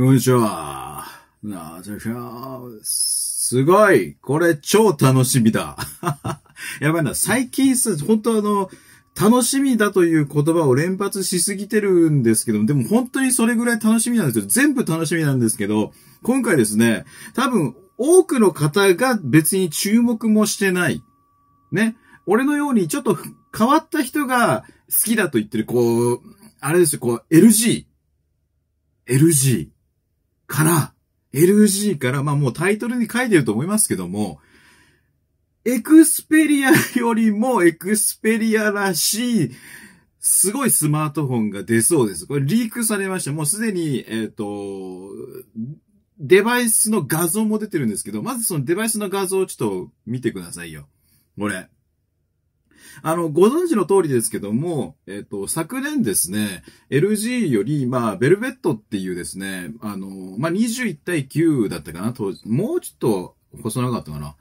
こんにちは。なあ、じゃあ、すごいこれ超楽しみだ やばいな、最近す、本当あの、楽しみだという言葉を連発しすぎてるんですけど、でも本当にそれぐらい楽しみなんですよ。全部楽しみなんですけど、今回ですね、多分多くの方が別に注目もしてない。ね。俺のようにちょっと変わった人が好きだと言ってる、こう、あれですよ、こう、LG。LG。から、LG から、まあもうタイトルに書いてると思いますけども、エクスペリアよりもエクスペリアらしい、すごいスマートフォンが出そうです。これリークされました。もうすでに、えっ、ー、と、デバイスの画像も出てるんですけど、まずそのデバイスの画像をちょっと見てくださいよ。これ。あの、ご存知の通りですけども、えっ、と、昨年ですね、LG より、まあ、ベルベットっていうですね、あの、まあ、21対9だったかな、当時。もうちょっと細長かったかな。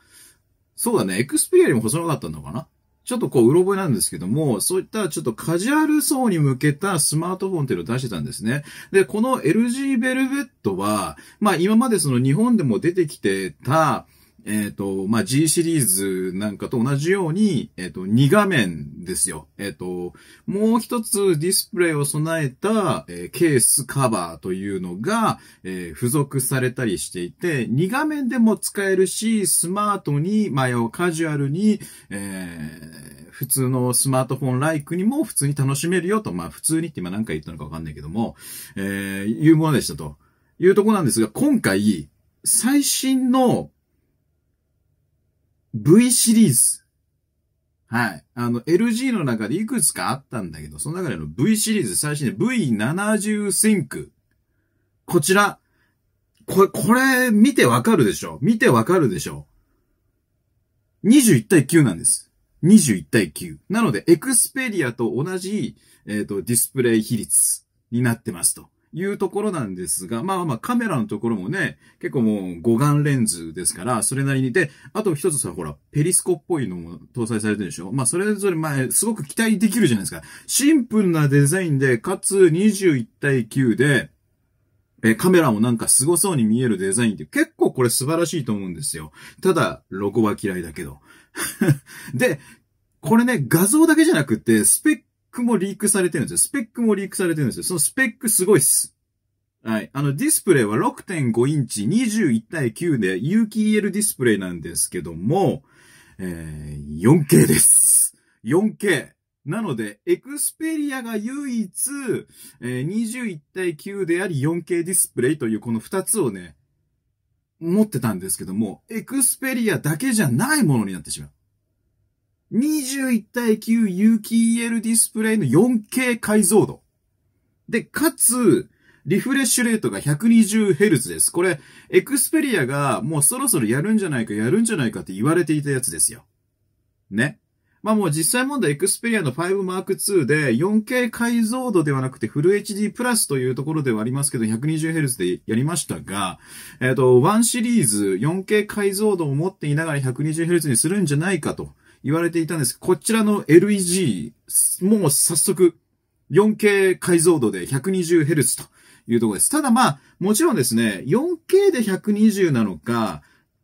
そうだね、エクスペリアよりも細長かったのかな。ちょっとこう、うろ覚えなんですけども、そういったちょっとカジュアル層に向けたスマートフォンっていうのを出してたんですね。で、この LG ベルベットは、まあ今までその日本でも出てきてた、えっ、ー、と、まあ、G シリーズなんかと同じように、えっ、ー、と、2画面ですよ。えっ、と、もう一つディスプレイを備えた、えケースカバーというのが、え付属されたりしていて、2画面でも使えるし、スマートに、まあ、カジュアルに、え普通のスマートフォンライクにも普通に楽しめるよと、まあ普通にって今何回言ったのかわかんないけども、えー、いうものでしたと。いうとこなんですが、今回、最新の V シリーズ。はい。あの、LG の中でいくつかあったんだけど、その中での V シリーズ、最新で V70 シンク。こちら。これ、これ、見てわかるでしょ見てわかるでしょ ?21 対9なんです。21対9。なので、エクスペリアと同じ、えっ、ー、と、ディスプレイ比率になってますと。いうところなんですが、まあまあカメラのところもね、結構もう五眼レンズですから、それなりにで、あと一つはほら、ペリスコっぽいのも搭載されてるでしょまあそれぞれ、まあ、すごく期待できるじゃないですか。シンプルなデザインで、かつ21対9で、え、カメラもなんか凄そうに見えるデザインって結構これ素晴らしいと思うんですよ。ただ、ロゴは嫌いだけど。で、これね、画像だけじゃなくて、スペッックもリークされてるんですよ。スペックもリークされてるんですよ。そのスペックすごいっす。はい。あの、ディスプレイは6.5インチ21対9で有機 EL ディスプレイなんですけども、えー、4K です。4K。なので、エクスペリアが唯一、えー、21対9であり 4K ディスプレイというこの2つをね、持ってたんですけども、エクスペリアだけじゃないものになってしまう。21対9有機 EL ディスプレイの 4K 解像度。で、かつ、リフレッシュレートが 120Hz です。これ、エクスペリアがもうそろそろやるんじゃないか、やるんじゃないかって言われていたやつですよ。ね。まあもう実際問題エクスペリアの 5M2 で 4K 解像度ではなくてフル HD プラスというところではありますけど 120Hz でやりましたが、えっ、ー、と、1シリーズ 4K 解像度を持っていながら 120Hz にするんじゃないかと。言われていたんです。こちらの LEG、もう早速 4K 解像度で 120Hz というところです。ただまあ、もちろんですね、4K で120なのか、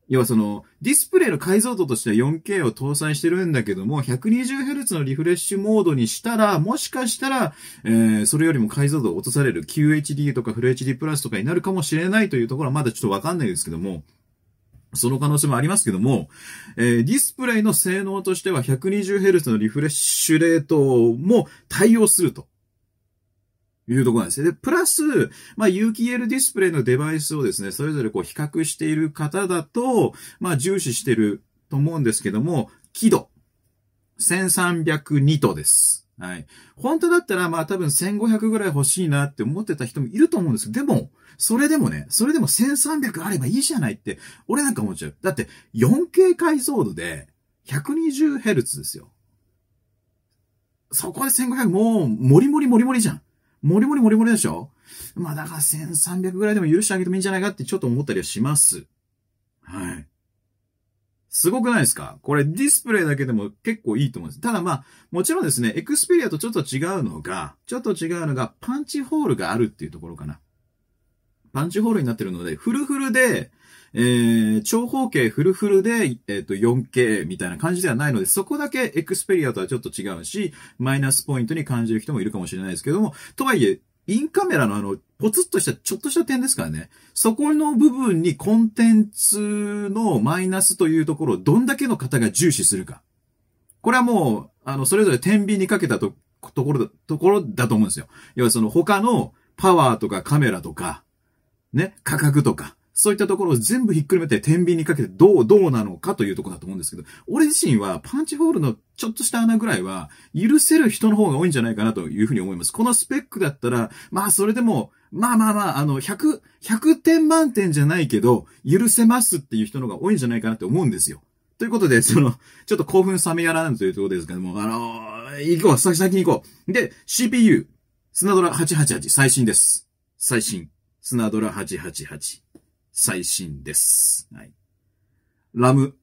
要はその、ディスプレイの解像度としては 4K を搭載してるんだけども、120Hz のリフレッシュモードにしたら、もしかしたら、えー、それよりも解像度を落とされる QHD とか FHD プラスとかになるかもしれないというところはまだちょっとわかんないですけども、その可能性もありますけども、えー、ディスプレイの性能としては 120Hz のリフレッシュレートも対応すると。いうところなんですね。で、プラス、まあ、有機 EL ディスプレイのデバイスをですね、それぞれこう比較している方だと、まあ、重視してると思うんですけども、輝度。1302とです。はい。本当だったら、まあ多分1500ぐらい欲しいなって思ってた人もいると思うんですでも、それでもね、それでも1300あればいいじゃないって、俺なんか思っちゃう。だって、4K 解像度で 120Hz ですよ。そこで1500もう、もりもりもりもりじゃん。もりもりもりもりでしょまあだから1300ぐらいでも許してあげてもいいんじゃないかってちょっと思ったりはします。はい。すごくないですかこれディスプレイだけでも結構いいと思うんです。ただまあ、もちろんですね、エクスペリアとちょっと違うのが、ちょっと違うのが、パンチホールがあるっていうところかな。パンチホールになってるので、フルフルで、えー、長方形フルフルで、えっ、ー、と、4K みたいな感じではないので、そこだけエクスペリアとはちょっと違うし、マイナスポイントに感じる人もいるかもしれないですけども、とはいえ、インカメラのあの、ポツッとした、ちょっとした点ですからね。そこの部分にコンテンツのマイナスというところをどんだけの方が重視するか。これはもう、あの、それぞれ天秤にかけたと、ところだ、ところだと思うんですよ。要はその他のパワーとかカメラとか、ね、価格とか、そういったところを全部ひっくるめて天秤にかけてどう、どうなのかというところだと思うんですけど、俺自身はパンチホールのちょっとした穴ぐらいは許せる人の方が多いんじゃないかなというふうに思います。このスペックだったら、まあそれでも、まあまあまあ、あの、100、100点満点じゃないけど、許せますっていう人の方が多いんじゃないかなって思うんですよ。ということで、その、ちょっと興奮冷めやらんというところですけども、あのー、行こう、先に行こう。で、CPU、スナドラ888、最新です。最新。スナドラ888、最新です。はい。ラム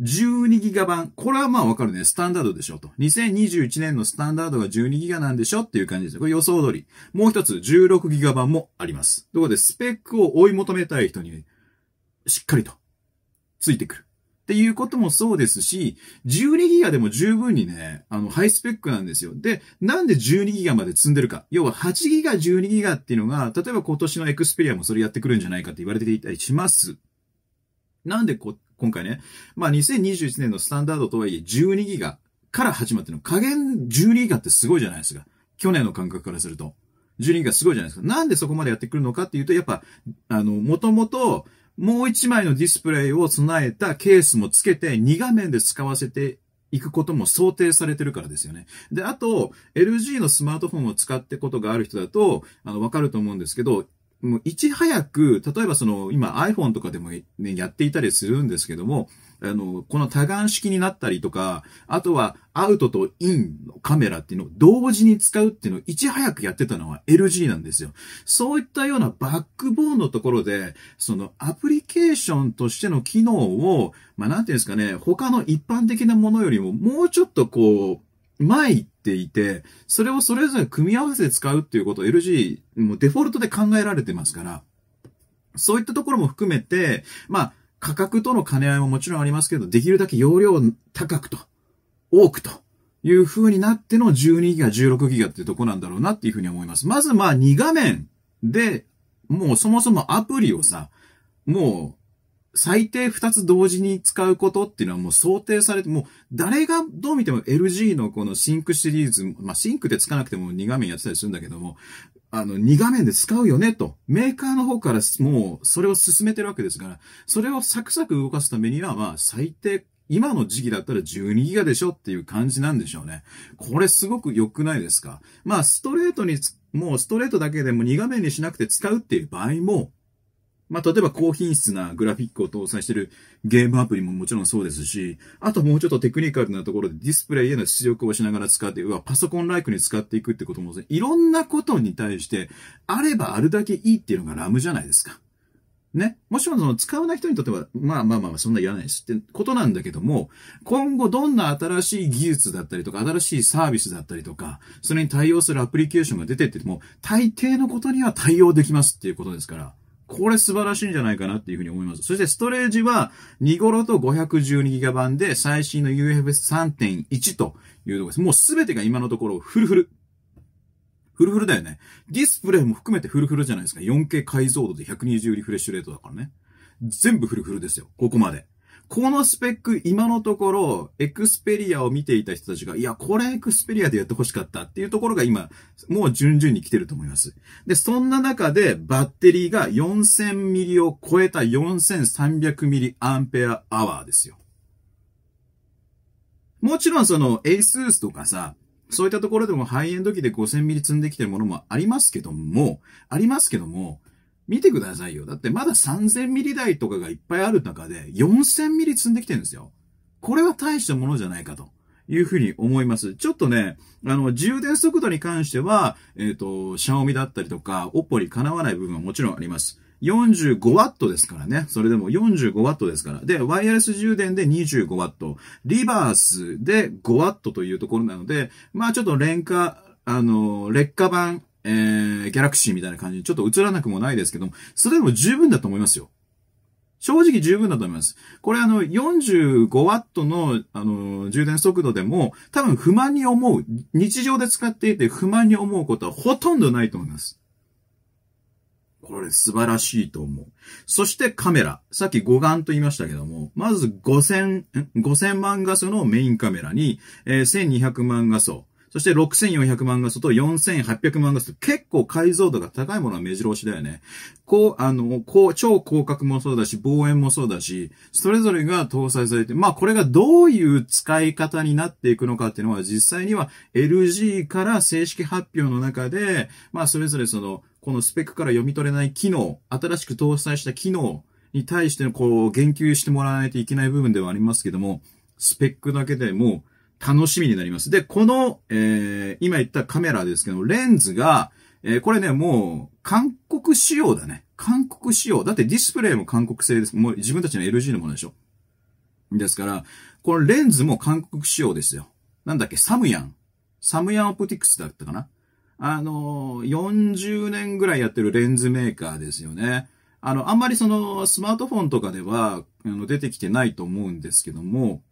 12ギガ版。これはまあわかるね。スタンダードでしょと。2021年のスタンダードが12ギガなんでしょっていう感じです。これ予想通り。もう一つ16ギガ版もあります。ということで、スペックを追い求めたい人に、しっかりと、ついてくる。っていうこともそうですし、12ギガでも十分にね、あの、ハイスペックなんですよ。で、なんで12ギガまで積んでるか。要は8ギガ、12ギガっていうのが、例えば今年のエクスペリアもそれやってくるんじゃないかって言われていたりします。なんでこっ今回ね、まあ2021年のスタンダードとはいえ12ギガから始まってるの。加減12ギガってすごいじゃないですか。去年の感覚からすると。12ギガすごいじゃないですか。なんでそこまでやってくるのかっていうと、やっぱ、あの、もともと、もう1枚のディスプレイを備えたケースもつけて、2画面で使わせていくことも想定されてるからですよね。で、あと、LG のスマートフォンを使ってことがある人だと、あの、わかると思うんですけど、もういち早く、例えばその、今 iPhone とかでもね、やっていたりするんですけども、あの、この多眼式になったりとか、あとはアウトとインのカメラっていうのを同時に使うっていうのをいち早くやってたのは LG なんですよ。そういったようなバックボーンのところで、そのアプリケーションとしての機能を、まあ、なんていうんですかね、他の一般的なものよりももうちょっとこう、前言っていて、それをそれぞれ組み合わせて使うっていうことを LG、もうデフォルトで考えられてますから、そういったところも含めて、まあ、価格との兼ね合いももちろんありますけど、できるだけ容量高くと、多くという風になっての12ギガ、16ギガっていうとこなんだろうなっていう風に思います。まずまあ2画面で、もうそもそもアプリをさ、もう最低2つ同時に使うことっていうのはもう想定されて、もう誰がどう見ても LG のこのシンクシリーズ、まあシンクでつかなくても2画面やってたりするんだけども、あの、2画面で使うよねと、メーカーの方からもうそれを進めてるわけですから、それをサクサク動かすためには、まあ最低今の時期だったら12ギガでしょっていう感じなんでしょうね。これすごく良くないですかまあストレートに、もうストレートだけでも2画面にしなくて使うっていう場合もまあ、例えば高品質なグラフィックを搭載しているゲームアプリももちろんそうですし、あともうちょっとテクニカルなところでディスプレイへの出力をしながら使って、パソコンライクに使っていくってことも、いろんなことに対して、あればあるだけいいっていうのがラムじゃないですか。ね。もちろんその使わない人にとっては、まあまあまあそんな嫌ないですってことなんだけども、今後どんな新しい技術だったりとか、新しいサービスだったりとか、それに対応するアプリケーションが出てっても、大抵のことには対応できますっていうことですから。これ素晴らしいんじゃないかなっていうふうに思います。そしてストレージは2頃と 512GB 版で最新の UFS3.1 というところです。もうすべてが今のところフルフル。フルフルだよね。ディスプレイも含めてフルフルじゃないですか。4K 解像度で120リフレッシュレートだからね。全部フルフルですよ。ここまで。このスペック、今のところ、エクスペリアを見ていた人たちが、いや、これエクスペリアでやってほしかったっていうところが今、もう順々に来てると思います。で、そんな中で、バッテリーが4000ミリを超えた4300ミリアンペアアワーですよ。もちろんその、エイスースとかさ、そういったところでもハイエンド機で5000ミリ積んできてるものもありますけども、ありますけども、見てくださいよ。だってまだ3000ミリ台とかがいっぱいある中で4000ミリ積んできてるんですよ。これは大したものじゃないかと。いうふうに思います。ちょっとね、あの、充電速度に関しては、えっ、ー、と、シャオミだったりとか、オッポにかなわない部分はもちろんあります。4 5トですからね。それでも4 5トですから。で、ワイヤレス充電で2 5ト。リバースで5トというところなので、まあちょっと廉価、あの、劣化版、えーえ、ギャラクシーみたいな感じにちょっと映らなくもないですけども、それでも十分だと思いますよ。正直十分だと思います。これあの、45W の、あの、充電速度でも、多分不満に思う、日常で使っていて不満に思うことはほとんどないと思います。これ素晴らしいと思う。そしてカメラ。さっき5眼と言いましたけども、まず5000、5000万画素のメインカメラに、えー、1200万画素。そして6400万画素と4800万画素。結構解像度が高いものは目白押しだよね。こう、あの、こう、超広角もそうだし、望遠もそうだし、それぞれが搭載されて、まあこれがどういう使い方になっていくのかっていうのは実際には LG から正式発表の中で、まあそれぞれその、このスペックから読み取れない機能、新しく搭載した機能に対してのこう、言及してもらわないといけない部分ではありますけども、スペックだけでもう、楽しみになります。で、この、えー、今言ったカメラですけど、レンズが、えー、これね、もう、韓国仕様だね。韓国仕様。だってディスプレイも韓国製です。もう自分たちの LG のものでしょ。ですから、このレンズも韓国仕様ですよ。なんだっけ、サムヤン。サムヤンオプティクスだったかな。あのー、40年ぐらいやってるレンズメーカーですよね。あの、あんまりその、スマートフォンとかでは、あの、出てきてないと思うんですけども、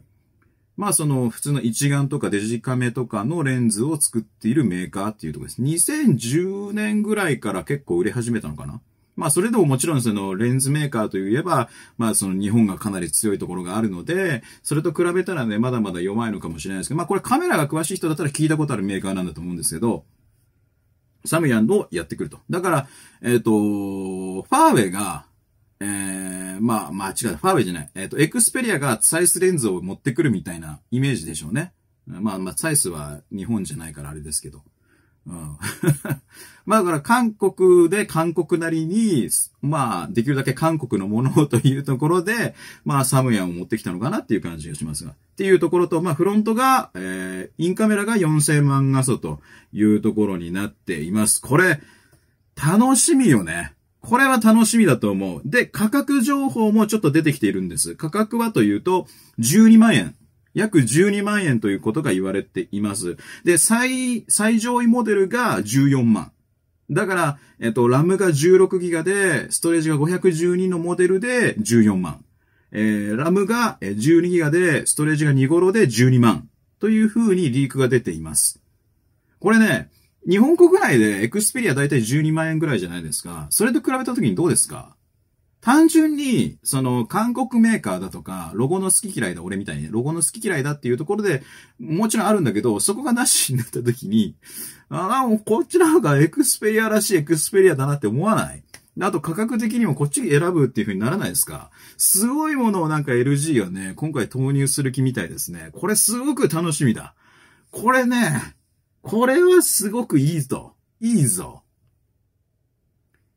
まあその普通の一眼とかデジカメとかのレンズを作っているメーカーっていうところです。2010年ぐらいから結構売れ始めたのかな。まあそれでももちろんそのレンズメーカーといえば、まあその日本がかなり強いところがあるので、それと比べたらね、まだまだ弱いのかもしれないですけど、まあこれカメラが詳しい人だったら聞いたことあるメーカーなんだと思うんですけど、サムヤンドをやってくると。だから、えっ、ー、と、ファーウェイが、えー、まあ、まあ違う、ファーウェイじゃない。えっ、ー、と、エクスペリアがサイスレンズを持ってくるみたいなイメージでしょうね。まあまあ、サイスは日本じゃないからあれですけど。うん。まあだから韓国で韓国なりに、まあできるだけ韓国のものをというところで、まあサムヤンを持ってきたのかなっていう感じがしますが。っていうところと、まあフロントが、えー、インカメラが4000万画素というところになっています。これ、楽しみよね。これは楽しみだと思う。で、価格情報もちょっと出てきているんです。価格はというと、12万円。約12万円ということが言われています。で、最、最上位モデルが14万。だから、えっと、ラムが16ギガで、ストレージが512のモデルで14万。えー、ラムが12ギガで、ストレージが2頃で12万。という風にリークが出ています。これね、日本国内でエクスペリア大体12万円ぐらいじゃないですか。それと比べた時にどうですか単純に、その、韓国メーカーだとか、ロゴの好き嫌いだ、俺みたいに、ロゴの好き嫌いだっていうところで、もちろんあるんだけど、そこがなしになった時に、ああ、もうこっちの方がエクスペリアらしいエクスペリアだなって思わない。あと価格的にもこっち選ぶっていう風にならないですかすごいものをなんか LG はね、今回投入する気みたいですね。これすごく楽しみだ。これね、これはすごくいいぞ。いいぞ。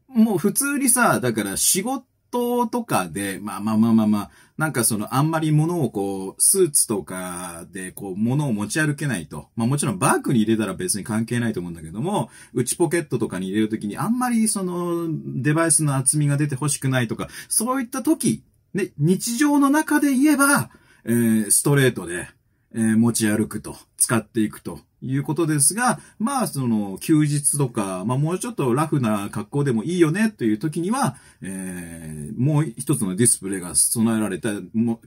もう普通にさ、だから仕事とかで、まあまあまあまあまあ、なんかそのあんまり物をこう、スーツとかでこう、物を持ち歩けないと。まあもちろんバッグに入れたら別に関係ないと思うんだけども、内ポケットとかに入れるときにあんまりそのデバイスの厚みが出て欲しくないとか、そういった時、ね、日常の中で言えば、えー、ストレートで、えー、持ち歩くと、使っていくということですが、まあ、その、休日とか、まあ、もうちょっとラフな格好でもいいよねという時には、えー、もう一つのディスプレイが備えられた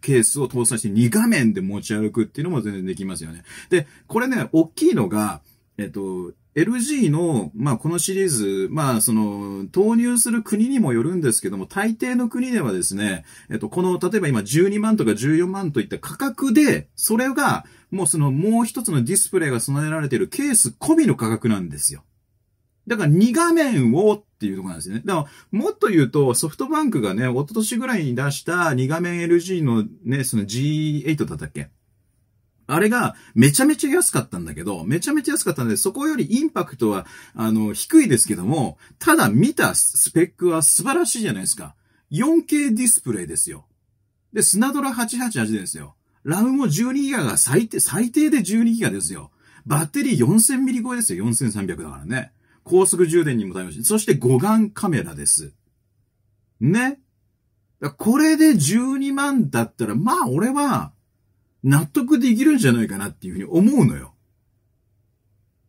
ケースを搭載して2画面で持ち歩くっていうのも全然できますよね。で、これね、大きいのが、えっと、LG の、まあ、このシリーズ、まあ、その、投入する国にもよるんですけども、大抵の国ではですね、えっと、この、例えば今12万とか14万といった価格で、それが、もうそのもう一つのディスプレイが備えられているケース込みの価格なんですよ。だから2画面をっていうところなんですよね。だからもっと言うとソフトバンクがね、一昨年ぐらいに出した2画面 LG のね、その G8 だったっけあれがめちゃめちゃ安かったんだけど、めちゃめちゃ安かったんで、そこよりインパクトは、あの、低いですけども、ただ見たスペックは素晴らしいじゃないですか。4K ディスプレイですよ。で、スナドラ888ですよ。ラムも12ギガが最低、最低で12ギガですよ。バッテリー4000ミリ超えですよ。4300だからね。高速充電にも対応し、そして5眼カメラです。ね。これで12万だったら、まあ俺は、納得できるんじゃないかなっていうふうに思うのよ。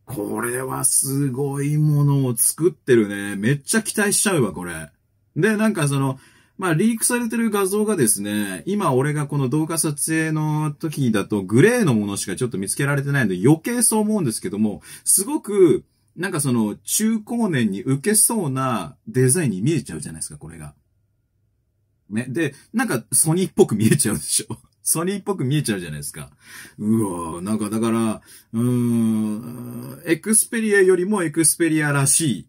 これはすごいものを作ってるね。めっちゃ期待しちゃうわ、これ。で、なんかその、まあ、リークされてる画像がですね、今俺がこの動画撮影の時だとグレーのものしかちょっと見つけられてないので余計そう思うんですけども、すごく、なんかその中高年に受けそうなデザインに見えちゃうじゃないですか、これが。ね。で、なんかソニーっぽく見えちゃうでしょ。ソニーっぽく見えちゃうじゃないですか。うわなんかだから、うーん、エクスペリアよりもエクスペリアらしい、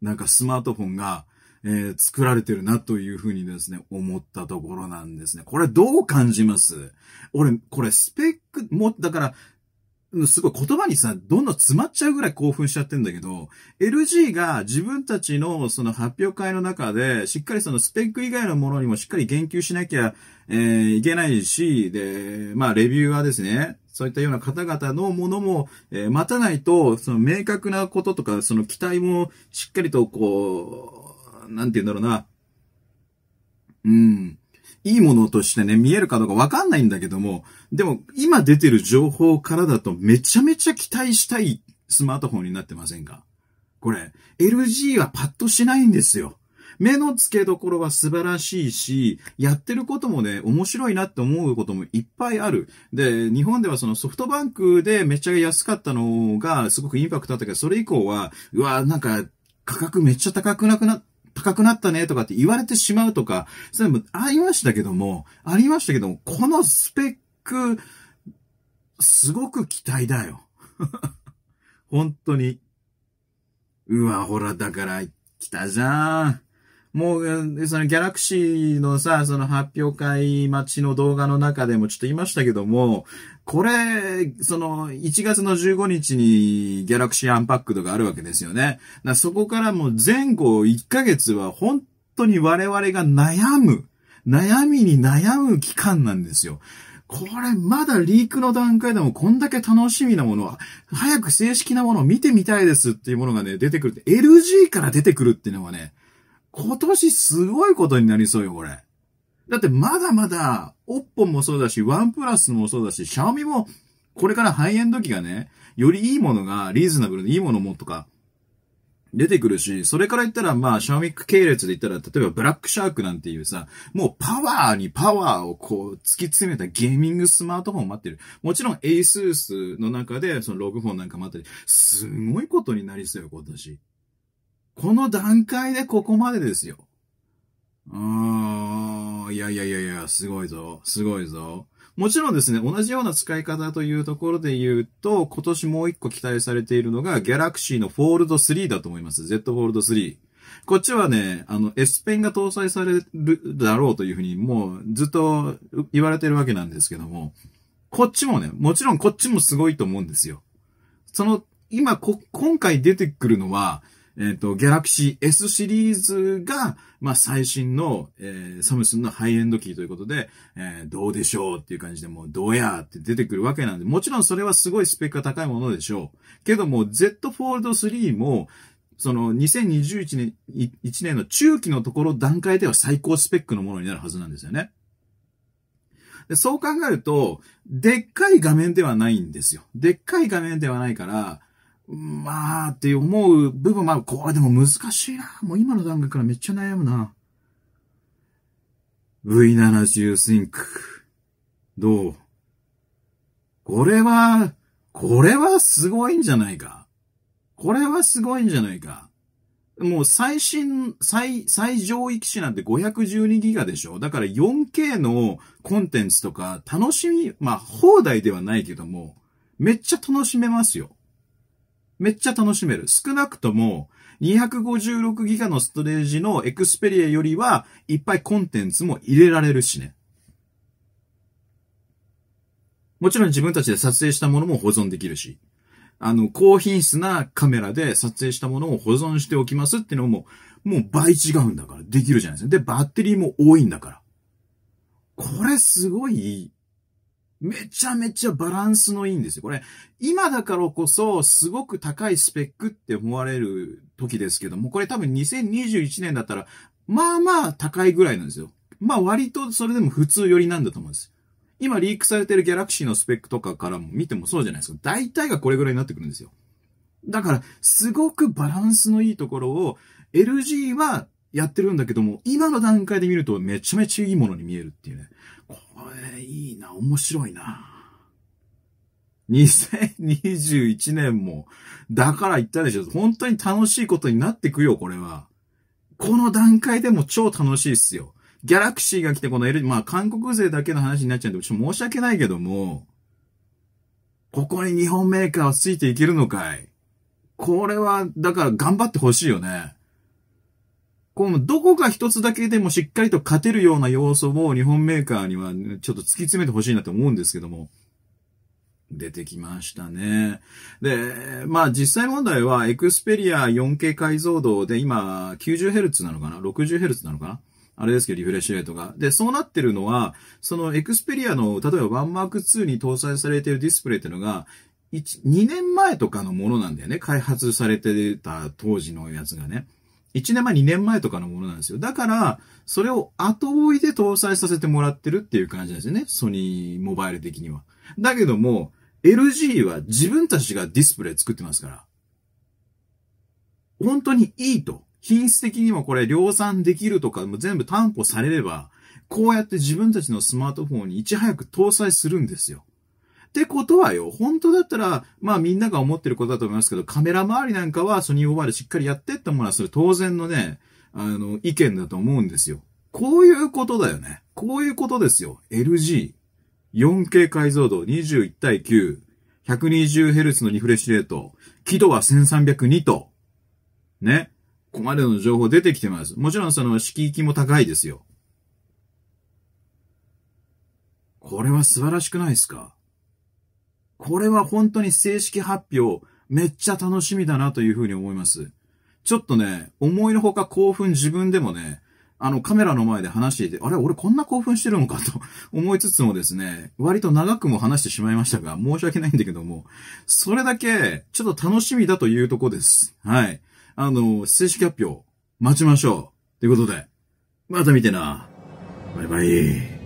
なんかスマートフォンがえー、作られてるなというふうにですね、思ったところなんですね。これどう感じます俺、これスペック、も、だから、すごい言葉にさ、どんどん詰まっちゃうぐらい興奮しちゃってんだけど、LG が自分たちのその発表会の中で、しっかりそのスペック以外のものにもしっかり言及しなきゃ、えー、いけないし、で、まあ、レビューはですね、そういったような方々のものも、えー、待たないと、その明確なこととか、その期待もしっかりとこう、なんて言うんだろうな。うん。いいものとしてね、見えるかどうかわかんないんだけども、でも今出てる情報からだとめちゃめちゃ期待したいスマートフォンになってませんかこれ、LG はパッとしないんですよ。目の付けどころは素晴らしいし、やってることもね、面白いなって思うこともいっぱいある。で、日本ではそのソフトバンクでめっちゃ安かったのがすごくインパクトあったけど、それ以降は、うわ、なんか価格めっちゃ高くなくなっ高くなったねとかって言われてしまうとか、それもありましたけども、ありましたけども、このスペック、すごく期待だよ。本当に。うわ、ほら、だから、来たじゃん。もう、そのギャラクシーのさ、その発表会待ちの動画の中でもちょっと言いましたけども、これ、その、1月の15日にギャラクシーアンパックとかあるわけですよね。そこからもう前後1ヶ月は本当に我々が悩む、悩みに悩む期間なんですよ。これまだリークの段階でもこんだけ楽しみなものは、早く正式なものを見てみたいですっていうものがね、出てくる LG から出てくるっていうのはね、今年すごいことになりそうよ、これ。だってまだまだ、オッポもそうだし、ワンプラスもそうだし、シャオミも、これからハイエンド機がね、よりいいものが、リーズナブルでいいものもとか、出てくるし、それから言ったら、まあ、シャオミック系列で言ったら、例えばブラックシャークなんていうさ、もうパワーにパワーをこう、突き詰めたゲーミングスマートフォンを待ってる。もちろん、エイスースの中で、そのログフォンなんか待ってる。すごいことになりそうよ、今年。この段階でここまでですよ。うーん、いやいやいやいや、すごいぞ、すごいぞ。もちろんですね、同じような使い方というところで言うと、今年もう一個期待されているのが、Galaxy の Fold 3だと思います。Z Fold 3。こっちはね、あの、S ペンが搭載されるだろうというふうに、もうずっと言われてるわけなんですけども、こっちもね、もちろんこっちもすごいと思うんですよ。その、今こ、今回出てくるのは、えっ、ー、と、Galaxy S シリーズが、まあ、最新の、えー、サムスンのハイエンドキーということで、えー、どうでしょうっていう感じで、もう、どうやって出てくるわけなんで、もちろんそれはすごいスペックが高いものでしょう。けども、Z Fold 3も、その、2021年、1年の中期のところ段階では最高スペックのものになるはずなんですよね。でそう考えると、でっかい画面ではないんですよ。でっかい画面ではないから、まあ、って思う部分もある。これでも難しいな。もう今の段階からめっちゃ悩むな。V70 Sync。どうこれは、これはすごいんじゃないか。これはすごいんじゃないか。もう最新、最、最上位機種なんて512ギガでしょだから 4K のコンテンツとか楽しみ、まあ放題ではないけども、めっちゃ楽しめますよ。めっちゃ楽しめる。少なくとも、256ギガのストレージのエクスペリアよりは、いっぱいコンテンツも入れられるしね。もちろん自分たちで撮影したものも保存できるし、あの、高品質なカメラで撮影したものを保存しておきますっていうのも、もう倍違うんだから、できるじゃないですか。で、バッテリーも多いんだから。これすごいめちゃめちゃバランスのいいんですよ。これ、今だからこそ、すごく高いスペックって思われる時ですけども、これ多分2021年だったら、まあまあ高いぐらいなんですよ。まあ割とそれでも普通寄りなんだと思うんです。今リークされてるギャラクシーのスペックとかからも見てもそうじゃないですか。大体がこれぐらいになってくるんですよ。だから、すごくバランスのいいところを、LG はやってるんだけども、今の段階で見るとめちゃめちゃいいものに見えるっていうね。これいいな、面白いな。2021年も、だから言ったでしょ。本当に楽しいことになってくよ、これは。この段階でも超楽しいっすよ。ギャラクシーが来てこの L、まあ韓国勢だけの話になっちゃうんで、ちょっと申し訳ないけども、ここに日本メーカーはついていけるのかいこれは、だから頑張ってほしいよね。このどこか一つだけでもしっかりと勝てるような要素を日本メーカーにはちょっと突き詰めてほしいなと思うんですけども。出てきましたね。で、まあ実際問題は、エクスペリア 4K 解像度で今 90Hz なのかな ?60Hz なのかなあれですけど、リフレッシュレートが。で、そうなってるのは、そのエクスペリアの、例えばワンマーク2に搭載されているディスプレイっていうのが、1、2年前とかのものなんだよね。開発されてた当時のやつがね。1年前、2年前とかのものなんですよ。だから、それを後追いで搭載させてもらってるっていう感じなんですよね。ソニーモバイル的には。だけども、LG は自分たちがディスプレイ作ってますから。本当にいいと。品質的にもこれ量産できるとかも全部担保されれば、こうやって自分たちのスマートフォンにいち早く搭載するんですよ。ってことはよ、本当だったら、まあみんなが思ってることだと思いますけど、カメラ周りなんかはソニーオーバーでしっかりやってってものは、それ当然のね、あの、意見だと思うんですよ。こういうことだよね。こういうことですよ。LG。4K 解像度21対9。120Hz のリフレッシュレート。輝度は1302と。ね。ここまでの情報出てきてます。もちろんその敷域も高いですよ。これは素晴らしくないですかこれは本当に正式発表、めっちゃ楽しみだなというふうに思います。ちょっとね、思いのほか興奮自分でもね、あの、カメラの前で話していて、あれ俺こんな興奮してるのかと 思いつつもですね、割と長くも話してしまいましたが、申し訳ないんだけども、それだけ、ちょっと楽しみだというとこです。はい。あの、正式発表、待ちましょう。ということで、また見てな。バイバイ。